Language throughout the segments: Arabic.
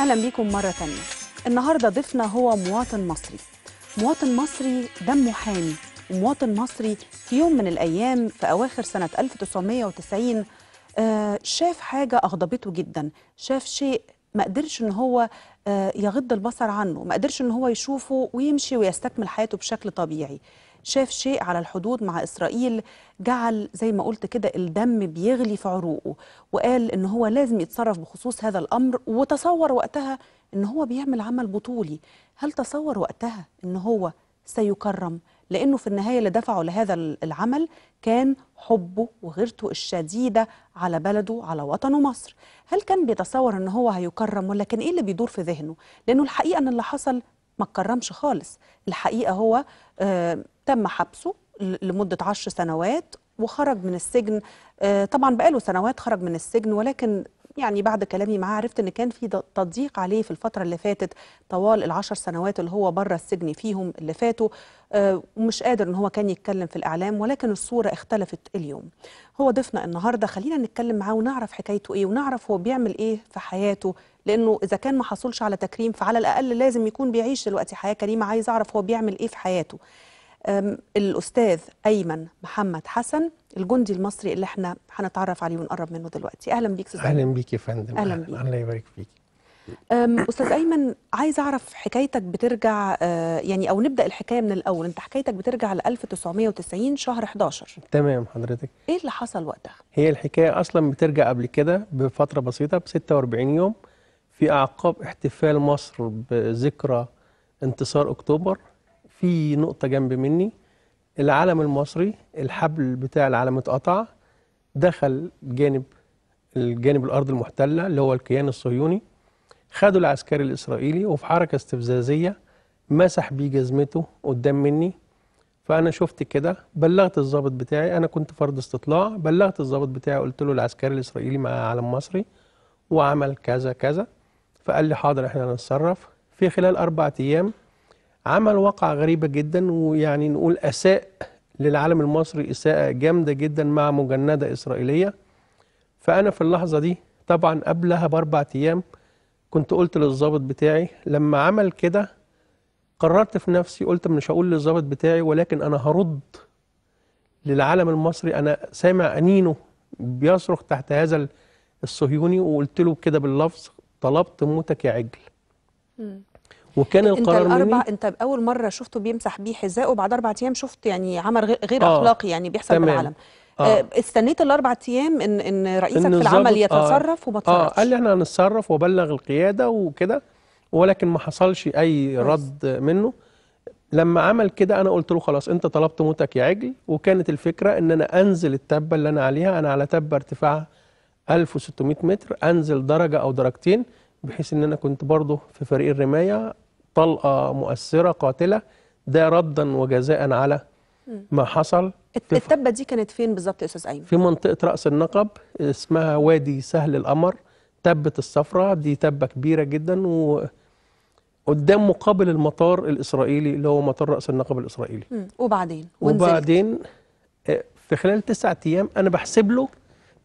أهلا بيكم مرة تانية النهاردة ضيفنا هو مواطن مصري مواطن مصري دمه حامي ومواطن مصري في يوم من الأيام في أواخر سنة 1990 آه، شاف حاجة أغضبته جدا شاف شيء ما قدرش ان هو آه، يغض البصر عنه ما قدرش ان هو يشوفه ويمشي ويستكمل حياته بشكل طبيعي شاف شيء على الحدود مع إسرائيل جعل زي ما قلت كده الدم بيغلي في عروقه وقال إن هو لازم يتصرف بخصوص هذا الأمر وتصور وقتها إن هو بيعمل عمل بطولي هل تصور وقتها إن هو سيكرم لأنه في النهاية اللي دفعه لهذا العمل كان حبه وغيرته الشديدة على بلده على وطنه مصر هل كان بيتصور أنه هو هيكرم ولكن إيه اللي بيدور في ذهنه لأنه الحقيقة أن اللي حصل ما اتكرمش خالص الحقيقة هو آه، تم حبسه لمدة عشر سنوات وخرج من السجن آه، طبعا بقاله سنوات خرج من السجن ولكن يعني بعد كلامي معاه عرفت ان كان في تضييق عليه في الفتره اللي فاتت طوال العشر سنوات اللي هو بره السجن فيهم اللي فاتوا آه، ومش قادر ان هو كان يتكلم في الاعلام ولكن الصوره اختلفت اليوم هو ضيفنا النهارده خلينا نتكلم معاه ونعرف حكايته ايه ونعرف هو بيعمل ايه في حياته لانه اذا كان ما حصلش على تكريم فعلى الاقل لازم يكون بيعيش دلوقتي حياه كريمه عايز اعرف هو بيعمل ايه في حياته الاستاذ ايمن محمد حسن الجندي المصري اللي احنا هنتعرف عليه ونقرب منه دلوقتي اهلا بيك استاذ اهلا بيك يا فندم اهلا بيك الله يبارك فيك استاذ ايمن عايز اعرف حكايتك بترجع آه، يعني او نبدا الحكايه من الاول انت حكايتك بترجع ل 1990 شهر 11 تمام حضرتك ايه اللي حصل وقتها هي الحكايه اصلا بترجع قبل كده بفتره بسيطه ب 46 يوم في اعقاب احتفال مصر بذكرى انتصار اكتوبر في نقطة جنب مني العلم المصري الحبل بتاع العلم اتقطع دخل جانب الجانب الأرض المحتلة اللي هو الكيان الصهيوني خدوا العسكري الإسرائيلي وفي حركة استفزازية مسح بيه جزمته قدام مني فأنا شفت كده بلغت الضابط بتاعي أنا كنت فرد استطلاع بلغت الضابط بتاعي قلت له العسكري الإسرائيلي مع علم مصري وعمل كذا كذا فقال لي حاضر احنا هنتصرف في خلال أربع أيام عمل واقعة غريبة جدا ويعني نقول أساء للعالم المصري إساءة جامدة جدا مع مجندة إسرائيلية فأنا في اللحظة دي طبعا قبلها بأربع أيام كنت قلت للظابط بتاعي لما عمل كده قررت في نفسي قلت مش هقول للظابط بتاعي ولكن أنا هرد للعالم المصري أنا سامع أنينه بيصرخ تحت هذا الصهيوني وقلت له كده باللفظ طلبت موتك يا عجل وكان القرار انت الاربع مني انت اول مره شفته بيمسح بيه حذاءه وبعد اربع ايام شفت يعني عمل غير آه اخلاقي يعني بيحصل تمام. بالعالم آه. آه، استنيت الاربع ايام ان ان رئيسك إن في العمل آه. يتصرف آه. وما تصرفش اه قال لي احنا هنتصرف وبلغ القياده وكده ولكن ما حصلش اي رد منه لما عمل كده انا قلت له خلاص انت طلبت موتك يا عجل وكانت الفكره ان انا انزل التبه اللي انا عليها انا على تبه ارتفاعها 1600 متر انزل درجه او درجتين بحيث ان انا كنت برضه في فريق الرمايه طلقه مؤثره قاتله ده ردا وجزاء على ما حصل التبه دي كانت فين بالظبط يا استاذ ايمن في منطقه راس النقب اسمها وادي سهل القمر تبه الصفراء دي تبه كبيره جدا و قدام مقابل المطار الاسرائيلي اللي هو مطار راس النقب الاسرائيلي وبعدين وبعدين آه، في خلال تسعة ايام انا بحسب له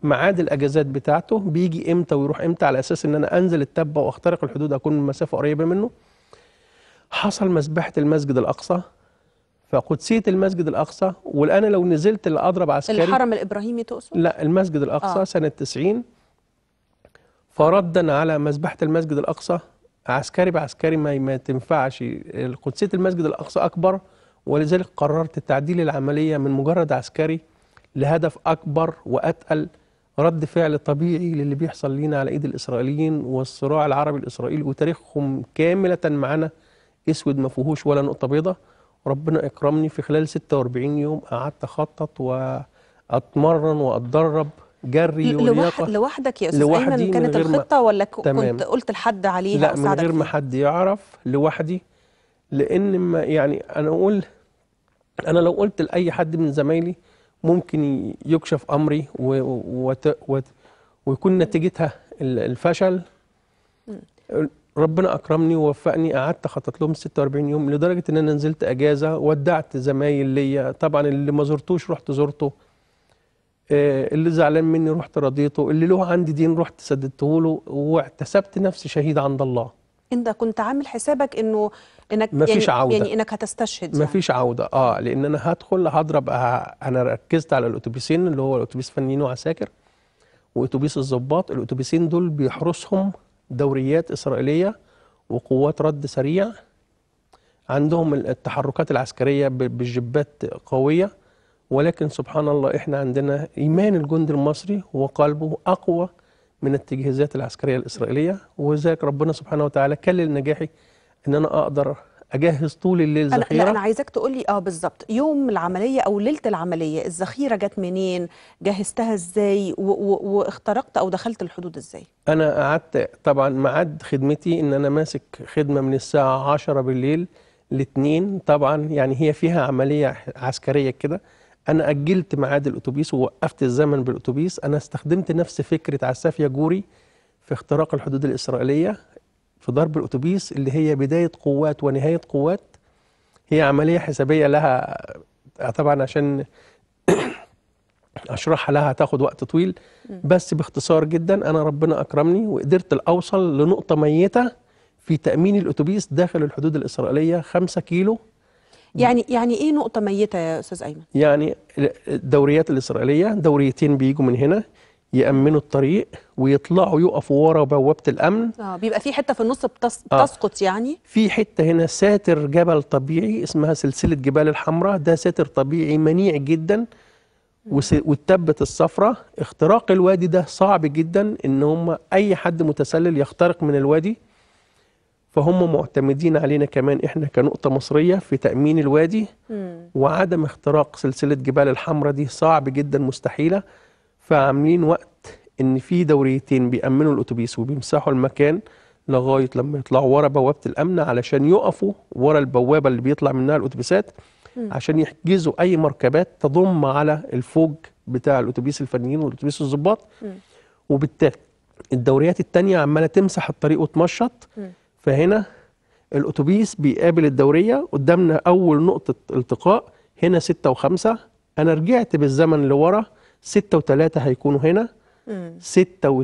ميعاد الاجازات بتاعته بيجي امتى ويروح امتى على اساس ان انا انزل التبه واخترق الحدود اكون من مسافه قريبه منه حصل مذبحه المسجد الاقصى فقدسيه المسجد الاقصى والان لو نزلت لاضرب عسكري الحرم الابراهيمي تقصد لا المسجد الاقصى آه. سنه 90 فردا على مذبحه المسجد الاقصى عسكري بعسكري ما, ما تنفعش قدسيه المسجد الاقصى اكبر ولذلك قررت تعديل العمليه من مجرد عسكري لهدف اكبر واتقل رد فعل طبيعي للي بيحصل لينا على ايد الاسرائيليين والصراع العربي الاسرائيلي وتاريخهم كامله معانا اسود ما فيهوش ولا نقطه بيضاء ربنا اكرمني في خلال 46 يوم قعدت اخطط واتمرن واتدرب جري ولياقه لوحدك يا استاذ ايمن كانت الخطه ولا كنت قلت لحد عليها لا من غير ما حد يعرف لوحدي لان ما يعني انا اقول انا لو قلت لاي حد من زمايلي ممكن يكشف امري و... و... و... ويكون نتيجتها الفشل ربنا اكرمني ووفقني قعدت خطط لهم 46 يوم لدرجه ان انا نزلت اجازه ودعت زمايل ليا طبعا اللي ما زرتوش رحت زرته آه، اللي زعلان مني رحت رضيته اللي له عندي دين رحت سددته له واحتسبت نفسي شهيد عند الله انت كنت عامل حسابك انه انك مفيش يعني-, يعني عودة. يعني انك هتستشهد ما يعني. فيش يعني. عوده اه لان انا هدخل هضرب آه انا ركزت على الاتوبيسين اللي هو الاتوبيس فنيين وعساكر واتوبيس الضباط الاتوبيسين دول بيحرسهم دوريات اسرائيليه وقوات رد سريع عندهم التحركات العسكريه بالجبات قويه ولكن سبحان الله احنا عندنا ايمان الجندي المصري وقلبه اقوى من التجهيزات العسكرية الإسرائيلية وذلك ربنا سبحانه وتعالى كلل نجاحي إن أنا أقدر اجهز طول الليل ذخيره انا عايزاك تقول لي اه بالظبط يوم العمليه او ليله العمليه الذخيره جت منين جهزتها ازاي واخترقت او دخلت الحدود ازاي انا قعدت طبعا معد خدمتي ان انا ماسك خدمه من الساعه 10 بالليل ل 2 طبعا يعني هي فيها عمليه عسكريه كده انا اجلت ميعاد الاتوبيس ووقفت الزمن بالاتوبيس انا استخدمت نفس فكره عساف جوري في اختراق الحدود الاسرائيليه في ضرب الاتوبيس اللي هي بدايه قوات ونهايه قوات هي عمليه حسابيه لها آه، طبعا عشان اشرحها لها هتاخد وقت طويل بس باختصار جدا انا ربنا اكرمني وقدرت اوصل لنقطه ميته في تامين الاتوبيس داخل الحدود الاسرائيليه 5 كيلو نعم. يعني يعني ايه نقطه ميته يا استاذ ايمن يعني الدوريات الاسرائيليه دوريتين بيجوا من هنا يامنوا الطريق ويطلعوا يقفوا ورا بوابه الامن اه بيبقى في حته في النص بتس... آه. بتسقط يعني في حته هنا ساتر جبل طبيعي اسمها سلسله جبال الحمراء ده ساتر طبيعي منيع جدا والتبت الصفراء اختراق الوادي ده صعب جدا ان هم اي حد متسلل يخترق من الوادي فهم معتمدين علينا كمان احنا كنقطه مصريه في تامين الوادي وعدم اختراق سلسله جبال الحمراء دي صعب جدا مستحيله فعاملين وقت ان في دوريتين بيامنوا الاتوبيس وبيمسحوا المكان لغايه لما يطلعوا ورا بوابه الامن علشان يقفوا ورا البوابه اللي بيطلع منها الاتوبيسات عشان يحجزوا اي مركبات تضم على الفوج بتاع الاتوبيس الفنيين والاتوبيس الضباط وبالتالي الدوريات الثانيه عماله تمسح الطريق وتمشط فهنا الاتوبيس بيقابل الدوريه قدامنا اول نقطه التقاء هنا 6 و5 انا رجعت بالزمن لورا 6 و3 هيكونوا هنا 6 و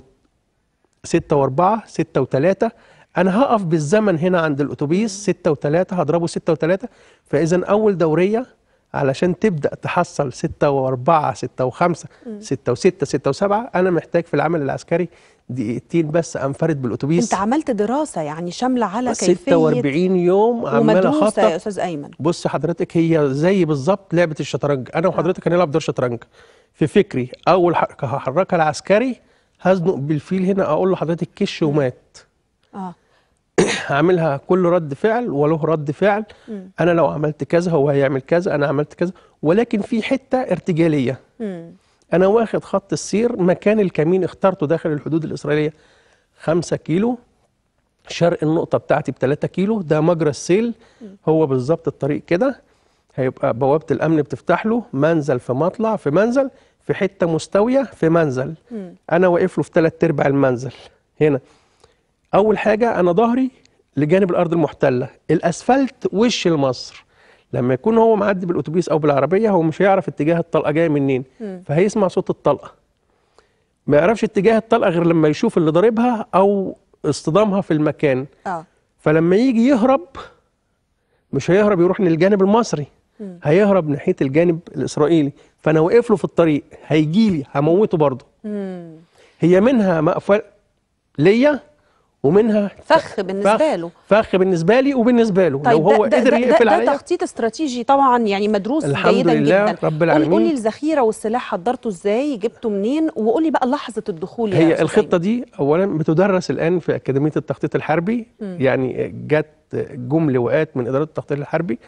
6 و4 6 و3 انا هقف بالزمن هنا عند الاتوبيس 6 و3 هضربه 6 و3 فاذا اول دوريه علشان تبدا تحصل 6 و4 6 و5 6 و6 6 و7 انا محتاج في العمل العسكري دقيقتين بس انفرد بالاتوبيس انت عملت دراسه يعني شامله على كيفيه 46 يوم عمال اخطط يا استاذ ايمن بص حضرتك هي زي بالظبط لعبه الشطرنج انا آه. وحضرتك هنلعب دور شطرنج في فكري اول حركه هحركها العسكري هزنق بالفيل هنا اقول له حضرتك كش ومات اه عاملها كل رد فعل وله رد فعل انا لو عملت كذا هو هيعمل كذا انا عملت كذا ولكن في حته ارتجاليه انا واخد خط السير مكان الكمين اخترته داخل الحدود الاسرائيليه 5 كيلو شرق النقطه بتاعتي ب 3 كيلو ده مجرى السيل هو بالظبط الطريق كده هيبقى بوابه الامن بتفتح له منزل في مطلع في منزل في حته مستويه في منزل انا واقف له في ثلاث ارباع المنزل هنا اول حاجه انا ظهري لجانب الارض المحتله الاسفلت وش لمصر لما يكون هو معدي بالاتوبيس او بالعربيه هو مش هيعرف اتجاه الطلقه جايه منين فهيسمع صوت الطلقه ما يعرفش اتجاه الطلقه غير لما يشوف اللي ضاربها او اصطدامها في المكان آه. فلما يجي يهرب مش هيهرب يروح للجانب المصري م. هيهرب ناحيه الجانب الاسرائيلي فانا واقف له في الطريق هيجي لي هموته برضه هي منها مقفل ليا ومنها فخ بالنسبه له فخ بالنسبه لي وبالنسبه له طيب لو هو ده قدر يقفل عليا ده تخطيط استراتيجي طبعا يعني مدروس جيدا جدا رب العالمين قول لي الذخيره والسلاح حضرته ازاي جبته منين وقول لي بقى لحظه الدخول هي يعني الخطه دي اولا بتدرس الان في اكاديميه التخطيط الحربي م. يعني جت جم لواءات من اداره التخطيط الحربي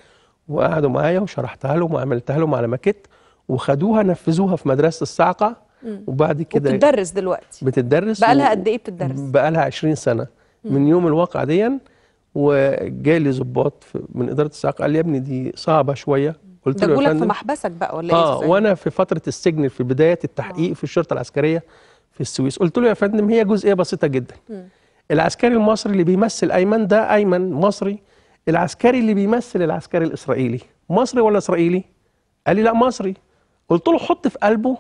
وقعدوا معايا وشرحتها لهم وعملتها لهم على ماكيت وخدوها نفذوها في مدرسه الصاعقه وبعد كده بتدرس دلوقتي بتدرس بقى لها قد ايه بتدرس بقى لها 20 سنه من يوم الواقعه دي وجالي ظباط ضباط من اداره السياقه قال لي يا ابني دي صعبه شويه قلت له يا في محبسك بقى ولا ايه اه وانا في فتره السجن في بدايه التحقيق آه. في الشرطه العسكريه في السويس قلت له يا فندم هي جزئيه بسيطه جدا مم. العسكري المصري اللي بيمثل ايمن ده ايمن مصري العسكري اللي بيمثل العسكري الاسرائيلي مصري ولا اسرائيلي قال لي لا مصري قلت له حط في قلبه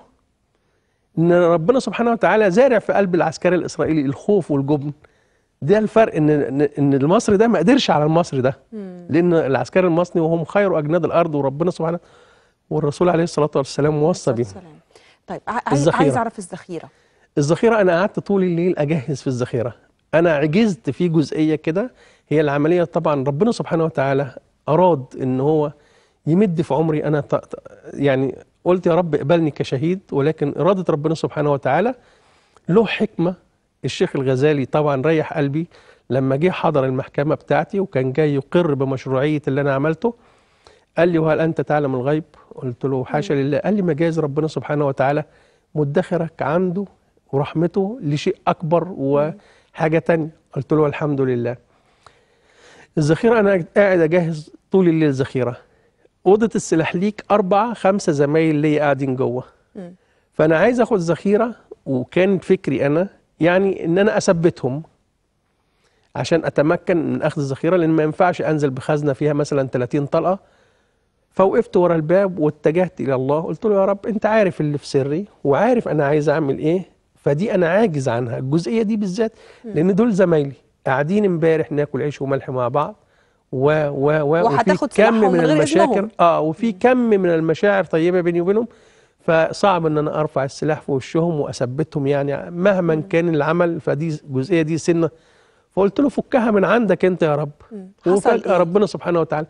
ان ربنا سبحانه وتعالى زارع في قلب العسكري الاسرائيلي الخوف والجبن ده الفرق ان ان المصري ده ما قدرش على المصري ده لان العسكري المصري وهم خير اجناد الارض وربنا سبحانه والرسول عليه الصلاه والسلام وصى بيه طيب الزخيرة. عايز اعرف الذخيره الذخيره انا قعدت طول الليل اجهز في الذخيره انا عجزت في جزئيه كده هي العمليه طبعا ربنا سبحانه وتعالى اراد ان هو يمد في عمري انا يعني قلت يا رب اقبلني كشهيد ولكن إرادة ربنا سبحانه وتعالى له حكمة الشيخ الغزالي طبعا ريح قلبي لما جه حضر المحكمة بتاعتي وكان جاي يقر بمشروعية اللي أنا عملته قال لي وهل أنت تعلم الغيب؟ قلت له حاشا لله قال لي مجاز ربنا سبحانه وتعالى مدخرك عنده ورحمته لشيء أكبر وحاجة تانية قلت له الحمد لله الذخيرة أنا قاعد أجهز طول الليل ذخيرة اوضه السلاح ليك اربع خمسه زمايل ليا قاعدين جوه فانا عايز اخد ذخيره وكان فكري انا يعني ان انا اثبتهم عشان اتمكن من اخذ الذخيره لان ما ينفعش انزل بخزنه فيها مثلا 30 طلقه فوقفت ورا الباب واتجهت الى الله قلت له يا رب انت عارف اللي في سري وعارف انا عايز اعمل ايه فدي انا عاجز عنها الجزئيه دي بالذات لان دول زمايلي قاعدين امبارح ناكل عيش وملح مع بعض و و و وفي كم من المشاكل اه وفي كم من المشاعر طيبه بيني وبينهم فصعب ان انا ارفع السلاح في وشهم واثبتهم يعني مهما كان العمل فدي الجزئيه دي سنه فقلت له فكها من عندك انت يا رب وفجاه إيه؟ ربنا سبحانه وتعالى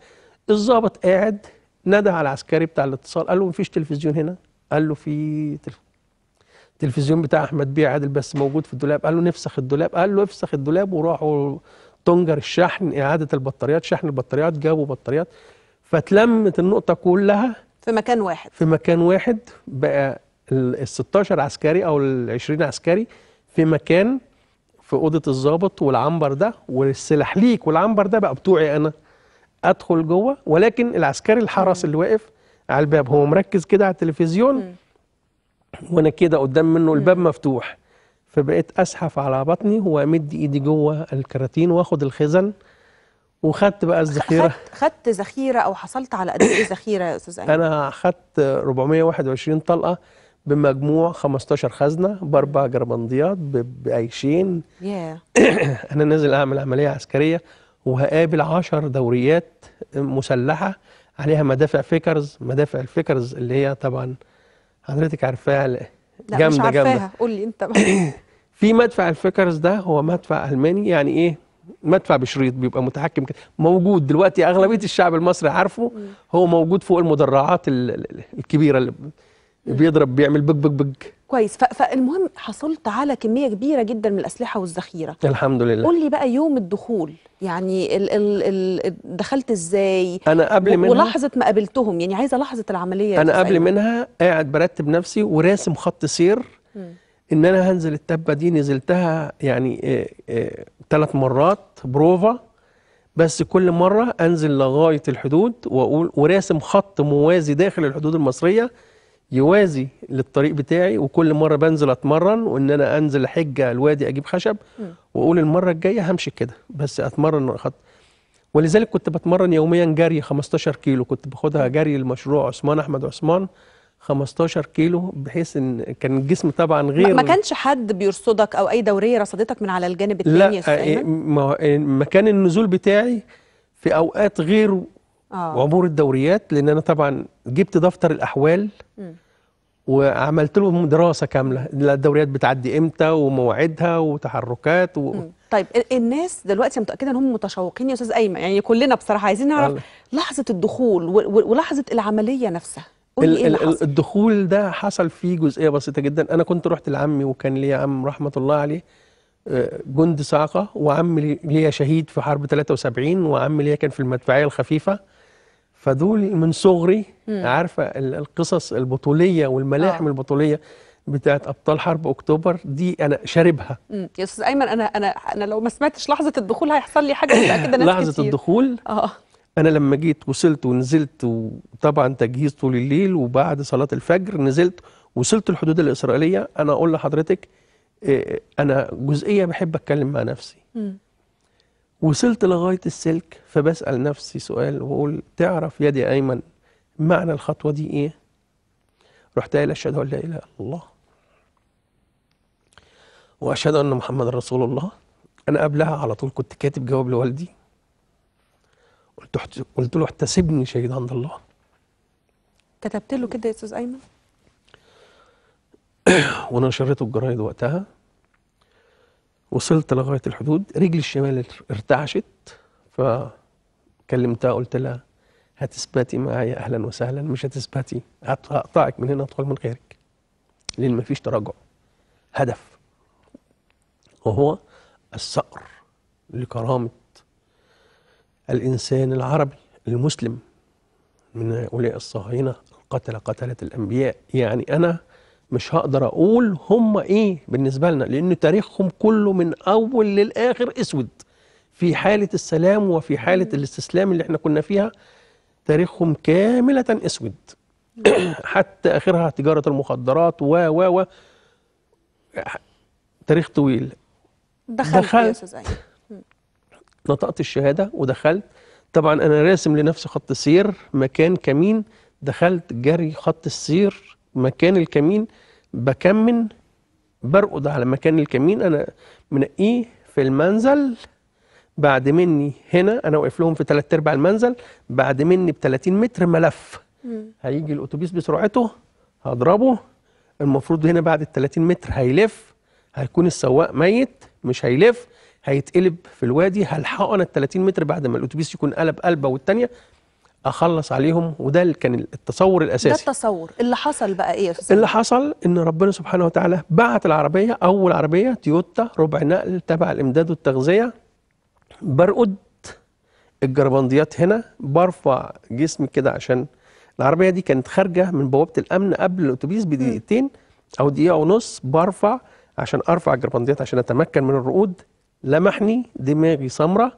الظابط قاعد ندى على العسكري بتاع الاتصال قال له مفيش تلفزيون هنا قال له في تلفزيون بتاع احمد بيه عادل بس موجود في الدولاب قال له نفسخ الدولاب قال له افسخ الدولاب وراحوا تنجر الشحن اعاده البطاريات شحن البطاريات جابوا بطاريات فاتلمت النقطه كلها في مكان واحد في مكان واحد بقى ال 16 عسكري او ال 20 عسكري في مكان في اوضه الضابط والعنبر ده والسلاح ليك والعنبر ده بقى بتوعي انا ادخل جوه ولكن العسكري الحرس اللي واقف على الباب هو مركز كده على التلفزيون وانا كده قدام منه الباب مفتوح فبقيت اسحف على بطني وامد ايدي جوه الكراتين واخد الخزن وخدت بقى الذخيره خدت, خدت ذخيره او حصلت على قد ايه ذخيره يا استاذ ايمن انا خدت 421 طلقه بمجموع 15 خزنه باربع جربنديات بعيشين yeah. انا نازل اعمل عمليه عسكريه وهقابل 10 دوريات مسلحه عليها مدافع فيكرز مدافع الفيكرز اللي هي طبعا حضرتك عارفاها جامده جامده لا مش عارفاها قول لي انت في مدفع الفيكرز ده هو مدفع الماني يعني ايه مدفع بشريط بيبقى متحكم كده موجود دلوقتي اغلبيه الشعب المصري عارفه هو موجود فوق المدرعات الكبيره اللي بيضرب بيعمل بج بج بج كويس فالمهم حصلت على كميه كبيره جدا من الاسلحه والذخيره الحمد لله قول لي بقى يوم الدخول يعني ال ال ال دخلت ازاي انا قبل منها ولحظه ما قابلتهم يعني عايزه لحظه العمليه انا قبل منها قاعد برتب نفسي وراسم خط سير م. ان انا هنزل التبه دي نزلتها يعني ثلاث آه، آه، مرات بروفا بس كل مره انزل لغايه الحدود واقول وراسم خط موازي داخل الحدود المصريه يوازي للطريق بتاعي وكل مره بنزل اتمرن وان انا انزل حجه الوادي اجيب خشب واقول المره الجايه همشي كده بس اتمرن خط ولذلك كنت بتمرن يوميا جري 15 كيلو كنت باخدها جري المشروع عثمان احمد عثمان 15 كيلو بحيث ان كان الجسم طبعا غير ما كانش حد بيرصدك او اي دوريه رصدتك من على الجانب الثاني لا آه، آه، آه، مكان النزول بتاعي في اوقات غير آه. عبور الدوريات لان انا طبعا جبت دفتر الاحوال م. وعملت لهم دراسه كامله الدوريات بتعدي امتى ومواعيدها وتحركات و... طيب الناس دلوقتي متاكده ان هم متشوقين يا استاذ ايمن يعني كلنا بصراحه عايزين نعرف لحظه الدخول ولحظه العمليه نفسها إيه ال ال الدخول ده حصل فيه جزئيه بسيطه جدا انا كنت رحت لعمي وكان ليا عم رحمه الله عليه آه، جند صاعقه وعمي ليا شهيد في حرب 73 وعمي ليا كان في المدفعيه الخفيفه فدول من صغري مم. عارفه القصص البطوليه والملاحم آه. البطوليه بتاعت ابطال حرب اكتوبر دي انا شاربها يا استاذ ايمن انا انا انا لو ما سمعتش لحظه الدخول هيحصل لي حاجه متاكده ناس لحظه كتير. الدخول اه انا لما جيت وصلت ونزلت وطبعا تجهيز طول الليل وبعد صلاه الفجر نزلت وصلت الحدود الاسرائيليه انا اقول لحضرتك آه، انا جزئيه بحب اتكلم مع نفسي م. وصلت لغايه السلك فبسال نفسي سؤال واقول تعرف يدي ايمن معنى الخطوه دي ايه رحت قايل اشهد ان لا اله الا الله واشهد ان محمد رسول الله انا قبلها على طول كنت كاتب جواب لوالدي قلت قلت له احتسبني شهيد عند الله كتبت له كده يا استاذ ايمن ونشرته الجرايد وقتها وصلت لغايه الحدود رجلي الشمال ارتعشت فكلمتها قلت لها هتثبتي معايا اهلا وسهلا مش هتثبتي هقطعك من هنا ادخل من غيرك لان مفيش تراجع هدف وهو الصقر لكرامه الإنسان العربي المسلم من هؤلاء الصهاينة القتلة قتلة الأنبياء يعني أنا مش هقدر أقول هم إيه بالنسبة لنا لأن تاريخهم كله من أول للآخر أسود في حالة السلام وفي حالة الاستسلام اللي احنا كنا فيها تاريخهم كاملة أسود حتى آخرها تجارة المخدرات و و و تاريخ طويل دخلت, دخلت يا أستاذ نطقت الشهادة ودخلت طبعا أنا راسم لنفسي خط سير مكان كمين دخلت جري خط السير مكان الكمين بكمن برقد على مكان الكمين أنا منقيه في المنزل بعد مني هنا أنا واقف لهم في ثلاث أرباع المنزل بعد مني ب 30 متر ملف هيجي الأتوبيس بسرعته هضربه المفروض هنا بعد ال 30 متر هيلف هيكون السواق ميت مش هيلف هيتقلب في الوادي هلحقه انا ال 30 متر بعد ما الاتوبيس يكون قلب قلبه والثانيه اخلص عليهم وده كان التصور الاساسي ده التصور اللي حصل بقى ايه يا استاذ اللي حصل ان ربنا سبحانه وتعالى بعت العربيه اول عربيه تويوتا ربع نقل تبع الامداد والتغذيه برقد الجربنديات هنا برفع جسمي كده عشان العربيه دي كانت خارجه من بوابه الامن قبل الاتوبيس بدقيقتين او دقيقه ونص برفع عشان ارفع الجربنديات عشان اتمكن من الرقود لمحني دماغي سمرة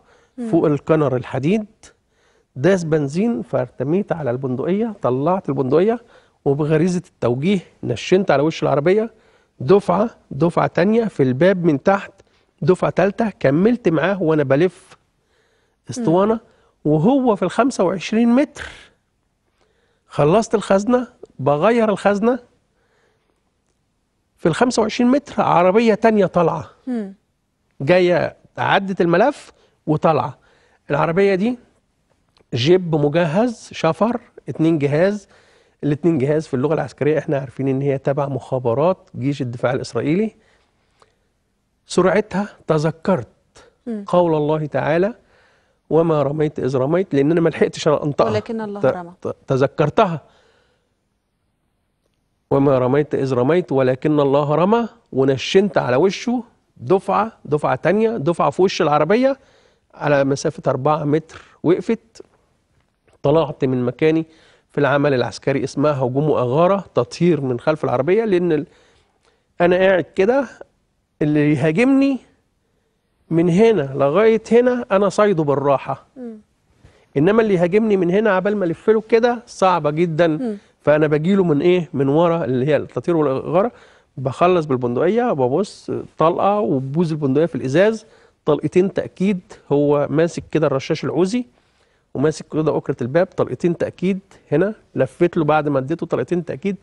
فوق الكنر الحديد داس بنزين فارتميت على البندقية طلعت البندقية وبغريزة التوجيه نشنت على وش العربية دفعة دفعة تانية في الباب من تحت دفعة تالتة كملت معاه وأنا بلف اسطوانة وهو في ال 25 متر خلصت الخزنة بغير الخزنة في ال 25 متر عربية تانية طالعة جايه عدت الملف وطالعه العربيه دي جيب مجهز شفر اتنين جهاز الاتنين جهاز في اللغه العسكريه احنا عارفين ان هي تبع مخابرات جيش الدفاع الاسرائيلي سرعتها تذكرت م. قول الله تعالى وما رميت اذ رميت لان انا ما لحقتش انطقها ولكن الله رمى تذكرتها وما رميت اذ رميت ولكن الله رمى ونشنت على وشه دفعه دفعه تانية دفعه في وش العربيه على مسافه 4 متر وقفت طلعت من مكاني في العمل العسكري اسمها هجوم وأغارة تطهير من خلف العربية لأن أنا قاعد كده اللي يهاجمني من هنا لغاية هنا أنا صيده بالراحة م. إنما اللي يهاجمني من هنا عبال ما ألف له كده صعبة جدا م. فأنا بجيله من إيه من ورا اللي هي التطهير والأغارة بخلص بالبندقيه ببص طلقه وبوز البندقيه في الازاز طلقتين تاكيد هو ماسك كده الرشاش العوزي وماسك كده اكره الباب طلقتين تاكيد هنا لفيت له بعد ما اديته طلقتين تاكيد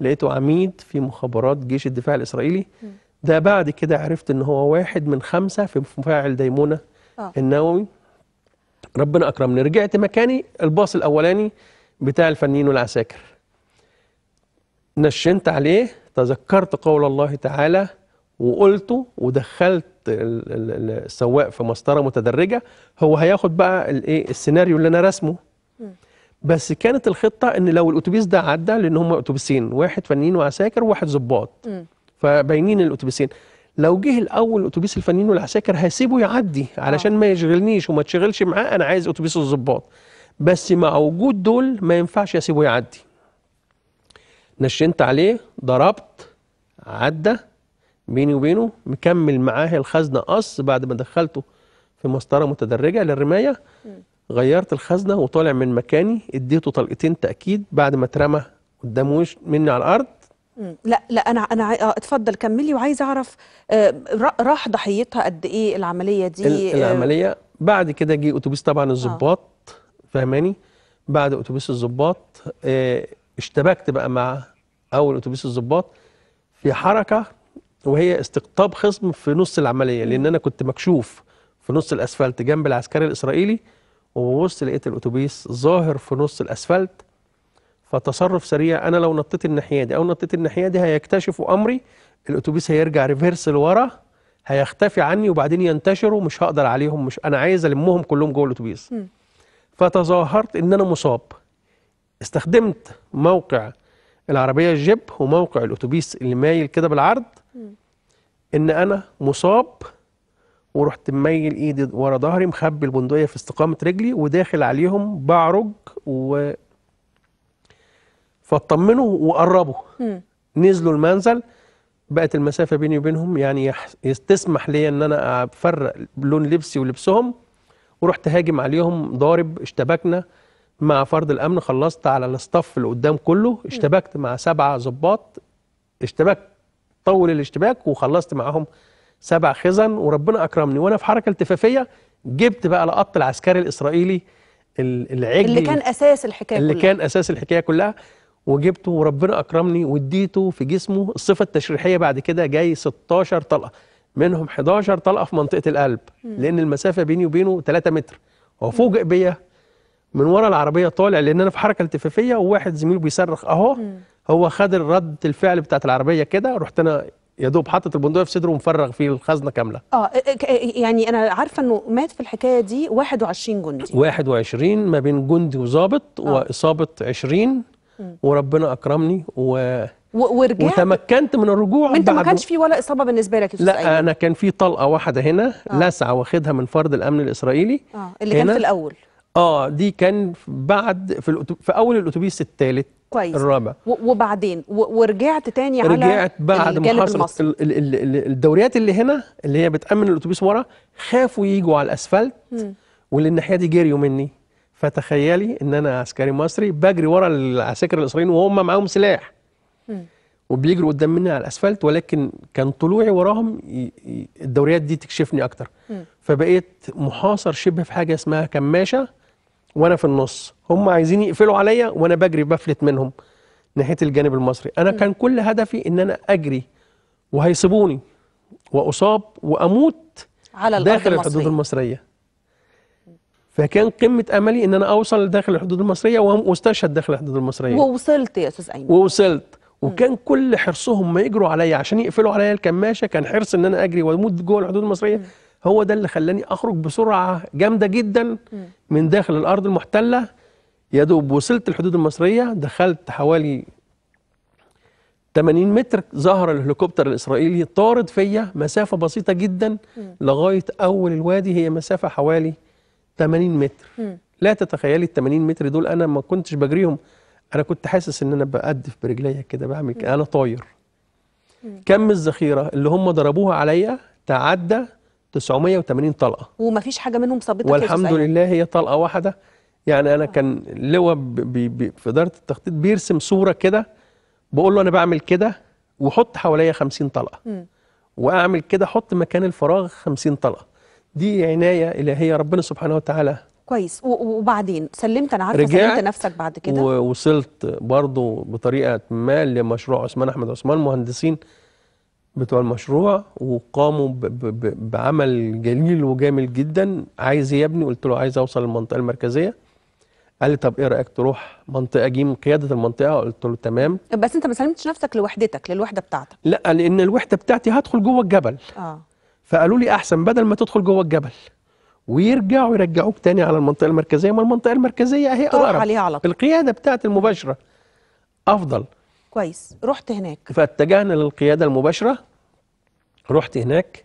لقيته عميد في مخابرات جيش الدفاع الاسرائيلي ده بعد كده عرفت ان هو واحد من خمسه في مفاعل ديمونه آه. النووي ربنا اكرمني رجعت مكاني الباص الاولاني بتاع الفنيين والعساكر نشنت عليه تذكرت قول الله تعالى وقلته ودخلت السواق في مسطره متدرجه هو هياخد بقى الايه السيناريو اللي انا راسمه بس كانت الخطه ان لو الاتوبيس ده عدى لان هم اتوبيسين واحد فنيين وعساكر وواحد ظباط فباينين الاتوبيسين لو جه الاول اتوبيس الفنيين والعساكر هسيبه يعدي علشان آه. ما يشغلنيش وما تشغلش معاه انا عايز اتوبيس الظباط بس مع وجود دول ما ينفعش اسيبه يعدي نشنت عليه ضربت عدى بيني وبينه مكمل معاه الخزنة قص بعد ما دخلته في مسطرة متدرجة للرماية غيرت الخزنة وطالع من مكاني اديته طلقتين تأكيد بعد ما اترمى قدام وش مني على الأرض لا لا انا انا آه، اتفضل كملي وعايز اعرف آه، راح ضحيتها قد ايه العمليه دي آه، العمليه بعد كده جه اتوبيس طبعا الظباط آه. فاهماني بعد اتوبيس الظباط اشتبكت بقى مع او الاتوبيس الظباط في حركه وهي استقطاب خصم في نص العمليه لان انا كنت مكشوف في نص الاسفلت جنب العسكري الاسرائيلي وبص لقيت الاتوبيس ظاهر في نص الاسفلت فتصرف سريع انا لو نطيت الناحيه دي او نطيت الناحيه دي هيكتشفوا امري الاتوبيس هيرجع ريفرس لورا هيختفي عني وبعدين ينتشروا مش هقدر عليهم مش انا عايز المهم كلهم جوه الاتوبيس فتظاهرت ان انا مصاب استخدمت موقع العربية الجيب وموقع الأتوبيس اللي مايل كده بالعرض إن أنا مصاب ورحت مايل ايدي ورا ظهري مخبي البندقيه في استقامه رجلي وداخل عليهم بعرج و فاطمنوا وقربوا م. نزلوا المنزل بقت المسافه بيني وبينهم يعني يح... تسمح لي ان انا افرق لون لبسي ولبسهم ورحت هاجم عليهم ضارب اشتبكنا مع فرد الامن خلصت على الاستاف اللي قدام كله اشتبكت مع سبعه ظباط اشتبكت طول الاشتباك وخلصت معاهم سبع خزن وربنا اكرمني وانا في حركه التفافيه جبت بقى لقط العسكري الاسرائيلي العجل اللي كان اساس الحكايه اللي كلها. كان اساس الحكايه كلها وجبته وربنا اكرمني واديته في جسمه الصفه التشريحيه بعد كده جاي 16 طلقه منهم 11 طلقه في منطقه القلب لان المسافه بيني وبينه 3 متر وفوجئ بيا من ورا العربيه طالع لان انا في حركه التفافيه وواحد زميله بيصرخ اهو هو خد رده الفعل بتاعت العربيه كده رحت انا يا دوب حاطط البندقيه في صدره ومفرغ فيه الخزنه كامله اه يعني انا عارفه انه مات في الحكايه دي 21 جندي 21 ما بين جندي وظابط آه. واصابه 20 وربنا اكرمني و ورجعت وتمكنت من الرجوع انت ما كانش في ولا اصابه بالنسبه لك لا أيوة. انا كان في طلقه واحده هنا آه. لسعه واخدها من فرد الامن الاسرائيلي اه اللي هنا. كان في الاول اه دي كان بعد في في اول الاتوبيس الثالث كويس الرابع وبعدين ورجعت تاني على رجعت بعد ما الدوريات اللي هنا اللي هي بتامن الاتوبيس ورا خافوا يجوا على الاسفلت واللي الناحيه دي جريوا مني فتخيلي ان انا عسكري مصري بجري ورا العساكر الاسرائيليين وهم معاهم سلاح وبيجروا قدام مني على الاسفلت ولكن كان طلوعي وراهم الدوريات دي تكشفني اكتر فبقيت محاصر شبه في حاجه اسمها كماشه وانا في النص هم عايزين يقفلوا عليا وانا بجري بفلت منهم ناحيه الجانب المصري انا م. كان كل هدفي ان انا اجري وهيسيبوني واصاب واموت على داخل الحدود المصريه فكان قمه املي ان انا اوصل لداخل الحدود المصريه واستشهد داخل الحدود المصريه ووصلت يا استاذ ايمن ووصلت وكان كل حرصهم ما يجروا عليا عشان يقفلوا عليا الكماشه كان حرص ان انا اجري واموت جوه الحدود المصريه م. هو ده اللي خلاني اخرج بسرعه جامده جدا من داخل الارض المحتله يا دوب وصلت الحدود المصريه دخلت حوالي 80 متر ظهر الهليكوبتر الاسرائيلي طارد فيا مسافه بسيطه جدا لغايه اول الوادي هي مسافه حوالي 80 متر لا تتخيلي ال 80 متر دول انا ما كنتش بجريهم انا كنت حاسس ان انا بقدف برجليا كده بعمل انا طاير كم الذخيره اللي هم ضربوها عليا تعدى 980 طلقه ومفيش حاجه منهم ثابته والحمد لله هي طلقه واحده يعني انا كان لواء في اداره التخطيط بيرسم صوره كده بقول له انا بعمل كده وحط حواليا 50 طلقه واعمل كده حط مكان الفراغ 50 طلقه دي عنايه الهيه ربنا سبحانه وتعالى كويس وبعدين سلمت انا عارفه سلمت نفسك بعد كده ووصلت برضو بطريقه ما لمشروع عثمان احمد عثمان مهندسين بتوع المشروع وقاموا ب ب بعمل جليل وجامل جدا عايز ايه يا ابني قلت له عايز اوصل للمنطقه المركزيه قال لي طب ايه رايك تروح منطقه جيم قياده المنطقه قلت له تمام بس انت ما سلمتش نفسك لوحدتك للوحده بتاعتك لا لان الوحده بتاعتي هدخل جوه الجبل اه فقالوا لي احسن بدل ما تدخل جوه الجبل ويرجعوا يرجعوك تاني على المنطقه المركزيه ما المنطقه المركزيه اهي اقرب عليها على طول القياده بتاعت المباشره افضل كويس رحت هناك فاتجهنا للقياده المباشره رحت هناك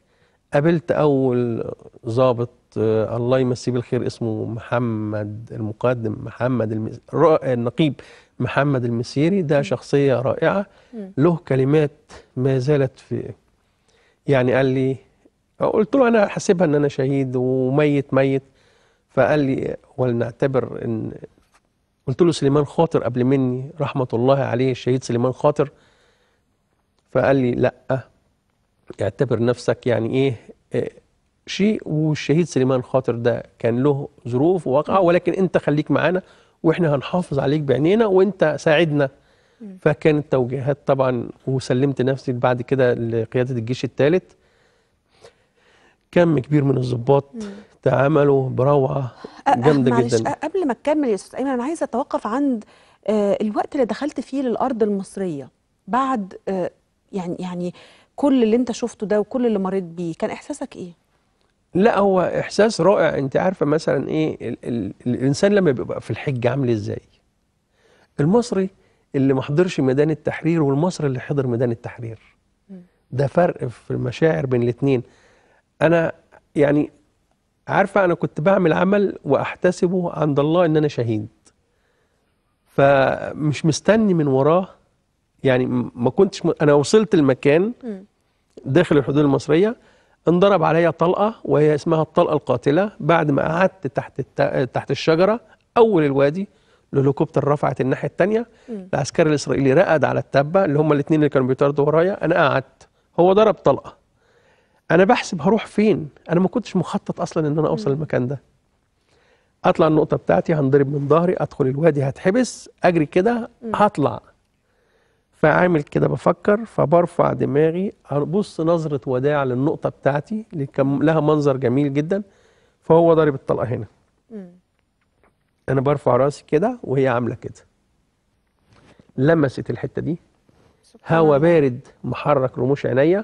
قابلت اول ضابط آه، الله يمسيه بالخير اسمه محمد المقدم محمد المس... النقيب محمد المسيري ده شخصيه رائعه له كلمات ما زالت في يعني قال لي قلت له انا حاسبها ان انا شهيد وميت ميت فقال لي ولنعتبر ان قلت له سليمان خاطر قبل مني رحمة الله عليه الشهيد سليمان خاطر فقال لي لأ اعتبر نفسك يعني إيه, آه، شيء والشهيد سليمان خاطر ده كان له ظروف وواقعة ولكن أنت خليك معانا وإحنا هنحافظ عليك بعينينا وأنت ساعدنا فكانت توجيهات طبعا وسلمت نفسي بعد كده لقيادة الجيش الثالث كم كبير من الضباط تعاملوا بروعه جامده جدا قبل ما تكمل يا استاذ ايمن انا عايزه اتوقف عند آه، الوقت اللي دخلت فيه للارض المصريه بعد آه، يعني يعني كل اللي انت شفته ده وكل اللي مريت بيه كان احساسك ايه لا هو احساس رائع انت عارفه مثلا ايه ال ال الانسان لما بيبقى في الحج عامل ازاي المصري اللي ما حضرش ميدان التحرير والمصري اللي حضر ميدان التحرير ده فرق في المشاعر بين الاثنين انا يعني عارفة أنا كنت بعمل عمل وأحتسبه عند الله إن أنا شهيد فمش مستني من وراه يعني ما كنتش م... أنا وصلت المكان داخل الحدود المصرية انضرب عليا طلقة وهي اسمها الطلقة القاتلة بعد ما قعدت تحت الت... تحت الشجرة أول الوادي الهليكوبتر رفعت الناحية التانية العسكري الإسرائيلي رقد على التبة اللي هم الاثنين اللي كانوا بيطاردوا ورايا أنا قعدت هو ضرب طلقة انا بحسب هروح فين انا ما كنتش مخطط اصلا ان انا اوصل المكان ده اطلع النقطه بتاعتي هنضرب من ظهري ادخل الوادي هتحبس اجري كده هطلع فعامل كده بفكر فبرفع دماغي ابص نظره وداع للنقطه بتاعتي اللي كان لها منظر جميل جدا فهو ضارب الطلقه هنا انا برفع راسي كده وهي عامله كده لمست الحته دي هوا بارد محرك رموش عينيا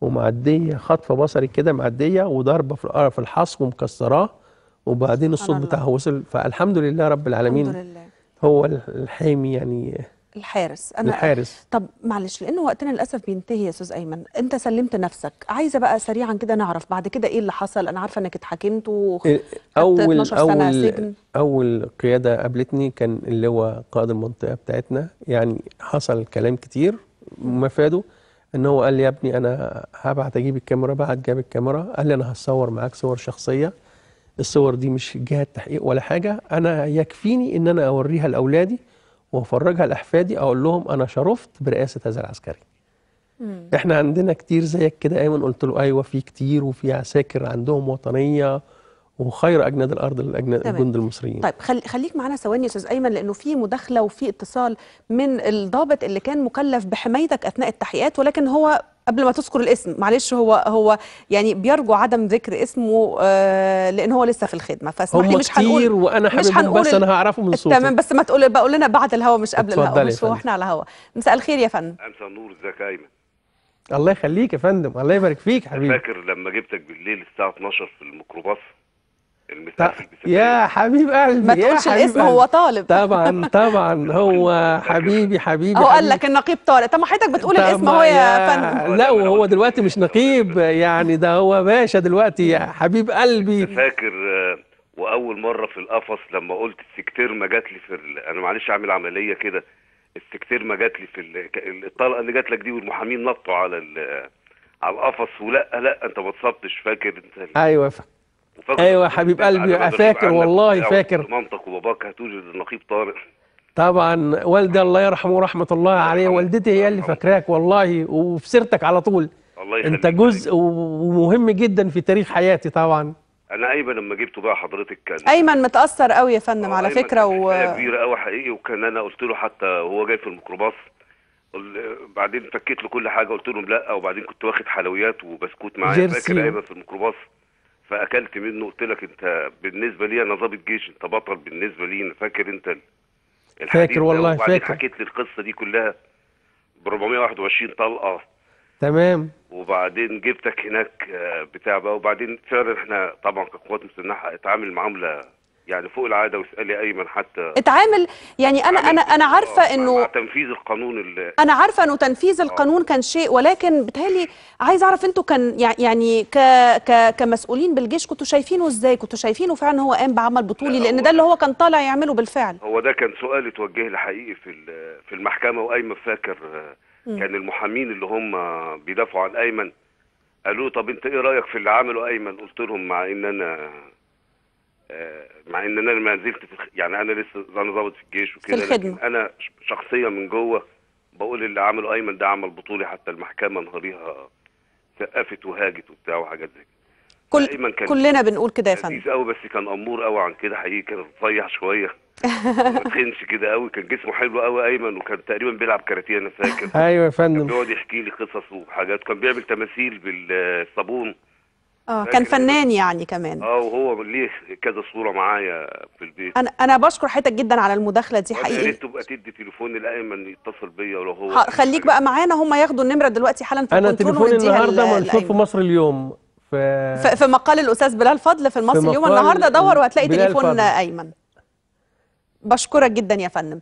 ومعديه خطفه بصري كده معديه وضربه في في الحص ومكسراه وبعدين الصوت بتاعها وصل فالحمد لله رب العالمين الحمد لله. هو الحامي يعني الحارس انا الحارس طب معلش لانه وقتنا للاسف بينتهي يا استاذ ايمن انت سلمت نفسك عايزه بقى سريعا كده نعرف بعد كده ايه اللي حصل انا عارفه انك اتحاكمت و إيه، اول سنة اول سجن. اول قياده قابلتني كان اللي هو قائد المنطقه بتاعتنا يعني حصل كلام كتير مفاده ان هو قال لي يا ابني انا هبعت اجيب الكاميرا بعد جاب الكاميرا قال لي انا هصور معاك صور شخصيه الصور دي مش جهه تحقيق ولا حاجه انا يكفيني ان انا اوريها لاولادي وافرجها لاحفادي اقول لهم انا شرفت برئاسه هذا العسكري احنا عندنا كتير زيك كده ايمن قلت له ايوه في كتير وفي عساكر عندهم وطنيه وخير اجناد الارض للاجناد الجند المصريين طيب خل... خليك معانا ثواني يا استاذ ايمن لانه في مداخله وفي اتصال من الضابط اللي كان مكلف بحمايتك اثناء التحقيقات ولكن هو قبل ما تذكر الاسم معلش هو هو يعني بيرجو عدم ذكر اسمه آه لان هو لسه في الخدمه فاسمح لي مش هنقول كتير وانا حابب بس انا هعرفه من صوتك تمام بس ما تقول بقول لنا بعد الهوا مش قبل الهوا مش هو احنا على هوا مساء الخير يا فندم مساء النور ازيك يا ايمن الله يخليك يا فندم الله يبارك فيك حبيبي فاكر لما جبتك بالليل الساعه 12 في الميكروباص يا حبيب قلبي ما تقولش الاسم هو طالب طبعا طبعا هو أيوه. حبيبي حبيبي هو قال لك النقيب طالب طب ما حضرتك بتقول الاسم هو يا فندم لا وهو أيوه، دلوقتي مش نقيب يعني ده هو باشا دلوقتي يا حبيب قلبي فاكر آه، واول مره في القفص لما قلت السكتير ما جات لي في ال... انا معلش اعمل عمليه كده السكتير ما جات لي في ال... الطلقه اللي جات لك دي والمحامين نطوا على ال... على القفص ولا لا انت ما اتصبتش فاكر انت ايوه فاكر ايوه يا حبيب قلبي فاكر والله فاكر مامتك وباباك هتوجد النقيب طارق طبعا والدي الله يرحمه رحمه الله عليه والدتي هي اللي فاكراك والله وفي سيرتك على طول الله يخليك انت جزء ومهم جدا في تاريخ حياتي طبعا انا ايمن لما جبته بقى حضرتك كان ايمن متاثر قوي يا فندم آه، على فكره و كبيره قوي حقيقي وكان انا قلت له حتى وهو جاي في الميكروباص بعدين فكيت له كل حاجه قلت لهم لا وبعدين كنت واخد حلويات وبسكوت معايا فاكر ايمن في الميكروباص فاكلت منه قلت لك انت بالنسبه لي انا ضابط جيش انت بطل بالنسبه لي انا فاكر انت فاكر والله فاكر حكيت لي القصه دي كلها ب 421 طلقه تمام وبعدين جبتك هناك آه، بتاع بقى وبعدين فعلا احنا طبعا كقوات مسلحه اتعامل معامله يعني فوق العاده واسالي ايمن حتى اتعامل يعني انا انا انا عارفه انه تنفيذ القانون اللي انا عارفه انه تنفيذ آه. القانون كان شيء ولكن بتهالي عايز اعرف انتوا كان يعني ك ك كمسؤولين بالجيش كنتوا شايفينه ازاي كنتوا شايفينه فعلا هو قام بعمل بطولي لان ده اللي هو كان طالع يعمله بالفعل هو ده كان سؤال اتوجه لي حقيقي في في المحكمه وايمن فاكر كان المحامين اللي هم بيدافعوا عن ايمن قالوا طب انت ايه رايك في اللي عمله ايمن قلت لهم مع ان انا آه، مع ان انا ما زلت في يعني انا لسه انا ظابط في الجيش وكده لكن انا شخصيا من جوه بقول اللي عمله ايمن ده عمل بطولي حتى المحكمه نهاريها سقفت وهاجت وبتاع وحاجات زي كده كل ايمن كان كلنا بنقول كده يا فندم قوي بس كان امور قوي عن كده حقيقي كان رفيع شويه ما تخنش كده قوي كان جسمه حلو قوي ايمن وكان تقريبا بيلعب كاراتيه انا فاكر ايوه يا فندم بيقعد يحكي لي قصص وحاجات كان بيعمل تماثيل بالصابون اه كان فنان يعني كمان اه وهو ليه كذا صوره معايا في البيت انا انا بشكر حضرتك جدا على المداخله دي حقيقي يا ريت تبقى تدي تليفون لايمن يتصل بيا ولو هو خليك بقى معانا هم ياخدوا النمره دلوقتي حالا في انا تليفوني النهارده منشور في مصر اليوم في في مقال الاستاذ بلال فضل في مصر اليوم النهارده دور وهتلاقي تليفون فضل. ايمن بشكرك جدا يا فندم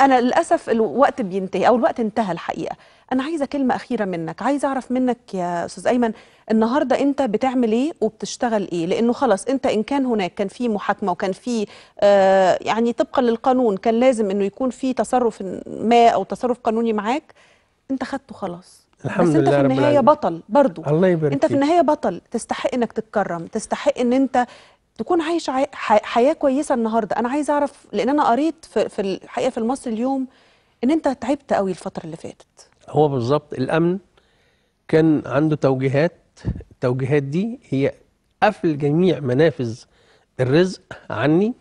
انا للاسف الوقت بينتهي او الوقت انتهى الحقيقه انا عايزه كلمه اخيره منك عايزه اعرف منك يا استاذ ايمن النهارده انت بتعمل ايه وبتشتغل ايه لانه خلاص انت ان كان هناك كان في محاكمه وكان في آه يعني طبقا للقانون كان لازم انه يكون في تصرف ما او تصرف قانوني معاك انت خدته خلاص الحمد بس انت لله في النهايه رب بطل برضو الله يبارك انت في النهايه بطل تستحق انك تتكرم تستحق ان انت تكون عايش حياه كويسه النهارده انا عايزه اعرف لان انا قريت في, في الحقيقه في المصري اليوم ان انت تعبت قوي الفتره اللي فاتت هو بالظبط الامن كان عنده توجيهات التوجيهات دي هي قفل جميع منافذ الرزق عني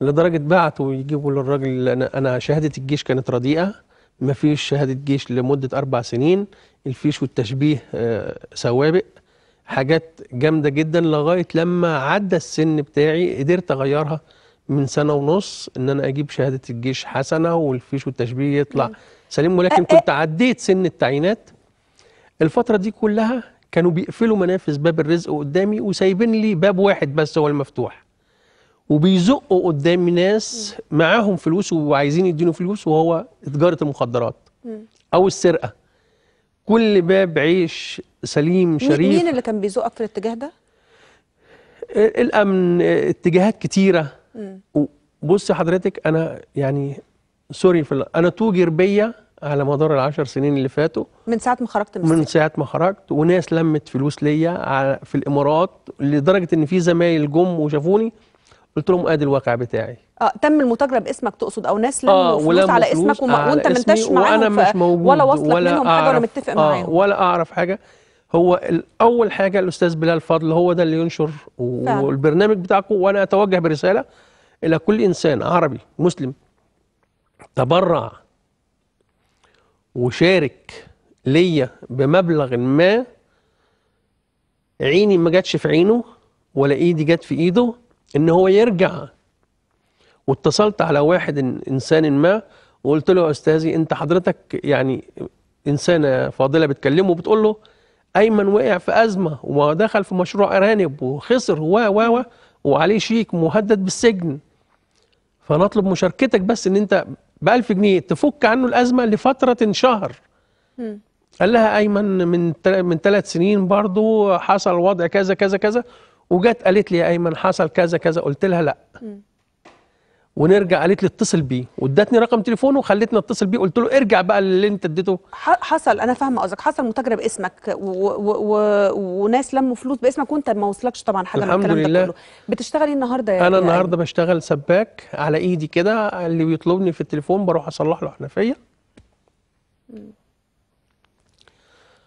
لدرجه بعتوا يجيبوا للراجل انا انا شهاده الجيش كانت رديئه ما فيش شهاده جيش لمده اربع سنين الفيش والتشبيه آه، سوابق حاجات جامده جدا لغايه لما عدى السن بتاعي قدرت اغيرها من سنه ونص ان انا اجيب شهاده الجيش حسنه والفيش والتشبيه يطلع سليم ولكن كنت عديت سن التعيينات الفترة دي كلها كانوا بيقفلوا منافس باب الرزق قدامي وسايبين لي باب واحد بس هو المفتوح وبيزقوا قدامي ناس معاهم فلوس وعايزين يدينوا فلوس وهو تجارة المخدرات أو السرقة كل باب عيش سليم شريف مين اللي كان بيزقك في الاتجاه ده؟ الأمن اتجاهات كتيرة بص حضرتك أنا يعني سوري في الله انا توجر بيا على مدار العشر سنين اللي فاتوا من ساعه ما خرجت من, من ساعه ما خرجت وناس لمت فلوس ليا في الامارات لدرجه ان في زمايل جم وشافوني قلت لهم ادي الواقع بتاعي اه تم المتاجره باسمك تقصد او ناس لموا آه فلوس على اسمك وما وانت ما انتش معاهم وانا مش موجود ولا وصلت ولا منهم حاجه ولا متفق آه معاهم ولا اعرف حاجه هو اول حاجه الاستاذ بلال فضل هو ده اللي ينشر والبرنامج بتاعكم وانا اتوجه برساله الى كل انسان عربي مسلم تبرع وشارك ليا بمبلغ ما عيني ما جاتش في عينه ولا ايدي جت في ايده ان هو يرجع واتصلت على واحد انسان ما وقلت له يا استاذي انت حضرتك يعني انسانه فاضله بتكلمه وبتقول له ايمن وقع في ازمه ودخل في مشروع ارانب وخسر و و و وعليه شيك مهدد بالسجن فنطلب مشاركتك بس ان انت ب 1000 جنيه تفك عنه الازمه لفتره شهر قال لها ايمن من من ثلاث سنين برضو حصل وضع كذا كذا كذا وجت قالت لي يا ايمن حصل كذا كذا قلت لها لا م. ونرجع قالت لي اتصل بيه وادتني رقم تليفونه وخلتني اتصل بيه قلت له ارجع بقى اللي انت اديته حصل انا فاهمه قصدك حصل متاجره باسمك وناس لموا فلوس باسمك وانت ما وصلكش طبعا حاجه الحمد من الكلام لله. ده كله بتشتغل ايه النهارده يا انا النهارده بشتغل سباك على ايدي كده اللي بيطلبني في التليفون بروح اصلح له حنفيه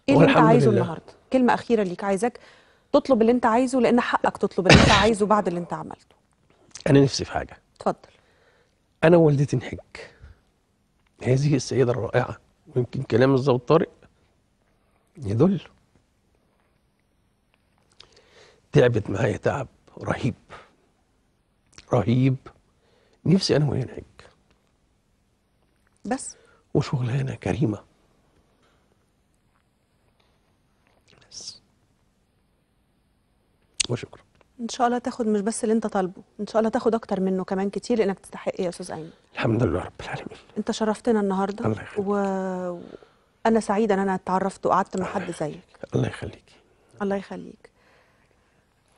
ايه اللي انت عايزه النهارده كلمه اخيره ليك عايزك تطلب اللي انت عايزه لان حقك تطلب اللي انت عايزه بعد اللي انت عملته انا نفسي في حاجه اتفضل أنا والدتي نحج هذه السيدة الرائعة ويمكن كلام الزوج طارق يدل تعبت معايا تعب رهيب رهيب نفسي أنا وهي نحج بس وشغلانة كريمة بس وشكرا ان شاء الله تاخد مش بس اللي انت طالبه ان شاء الله تاخد اكتر منه كمان كتير لانك تستحق يا استاذ ايمن الحمد لله رب العالمين انت شرفتنا النهارده الله يخليك وانا سعيده ان انا اتعرفت وقعدت مع حد زيك الله يخليك الله يخليك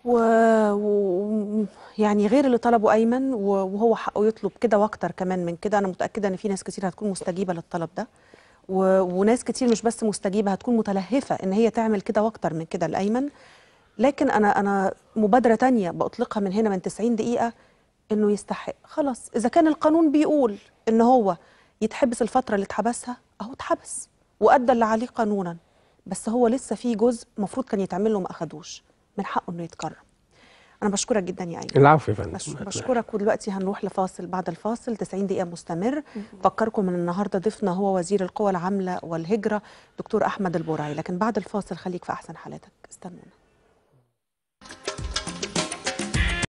و... و... يعني غير اللي طلبه ايمن وهو حقه يطلب كده واكتر كمان من كده انا متاكده ان في ناس كتير هتكون مستجيبه للطلب ده و... وناس كتير مش بس مستجيبه هتكون متلهفه ان هي تعمل كده واكتر من كده لايمن لكن انا انا مبادره تانية باطلقها من هنا من 90 دقيقه انه يستحق خلاص اذا كان القانون بيقول ان هو يتحبس الفتره اللي اتحبسها اهو اتحبس وادى اللي عليه قانونا بس هو لسه في جزء المفروض كان يتعمل له ما اخدوش من حقه انه يتكرم انا بشكرك جدا يا ايمن العفو يا فندم بشكرك ودلوقتي هنروح لفاصل بعد الفاصل 90 دقيقه مستمر فكركم ان النهارده ضيفنا هو وزير القوى العامله والهجره دكتور احمد البرعي لكن بعد الفاصل خليك في احسن حالاتك استنونا you